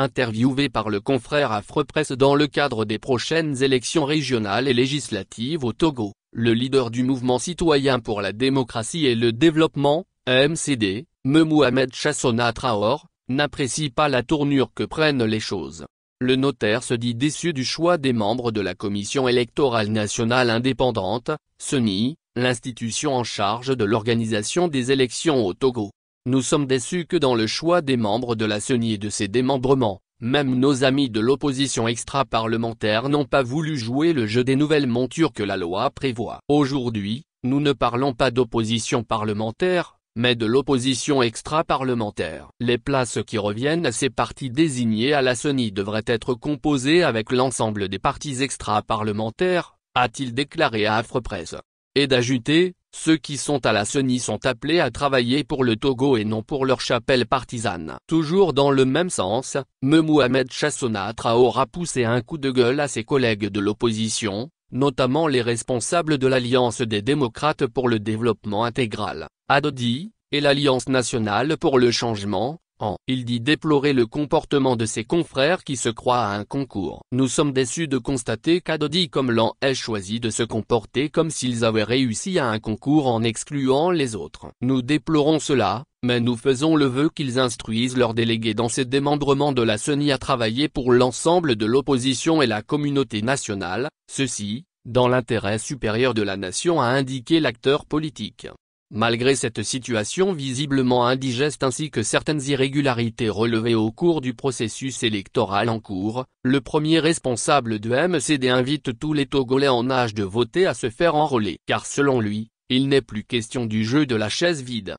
Interviewé par le confrère Afrepresse dans le cadre des prochaines élections régionales et législatives au Togo, le leader du mouvement citoyen pour la démocratie et le développement, MCD, mohamed Chassona Traor, n'apprécie pas la tournure que prennent les choses. Le notaire se dit déçu du choix des membres de la Commission électorale nationale indépendante, CENI, l'institution en charge de l'organisation des élections au Togo. Nous sommes déçus que dans le choix des membres de la CENI et de ses démembrements, même nos amis de l'opposition extra-parlementaire n'ont pas voulu jouer le jeu des nouvelles montures que la loi prévoit. Aujourd'hui, nous ne parlons pas d'opposition parlementaire, mais de l'opposition extra-parlementaire. Les places qui reviennent à ces partis désignés à la CENI devraient être composées avec l'ensemble des partis extra-parlementaires, a-t-il déclaré à presse Et d'ajouter, ceux qui sont à la CENI sont appelés à travailler pour le Togo et non pour leur chapelle partisane. Toujours dans le même sens, Me Mohamed aura poussé un coup de gueule à ses collègues de l'opposition, notamment les responsables de l'Alliance des démocrates pour le développement intégral, ADODI, et l'Alliance nationale pour le changement, il dit déplorer le comportement de ses confrères qui se croient à un concours. Nous sommes déçus de constater qu'Adodi comme l'an ait choisi de se comporter comme s'ils avaient réussi à un concours en excluant les autres. Nous déplorons cela, mais nous faisons le vœu qu'ils instruisent leurs délégués dans ces démembrements de la CENI à travailler pour l'ensemble de l'opposition et la communauté nationale, ceci, dans l'intérêt supérieur de la nation a indiqué l'acteur politique. Malgré cette situation visiblement indigeste ainsi que certaines irrégularités relevées au cours du processus électoral en cours, le premier responsable de MCD invite tous les Togolais en âge de voter à se faire enrôler. Car selon lui, il n'est plus question du jeu de la chaise vide.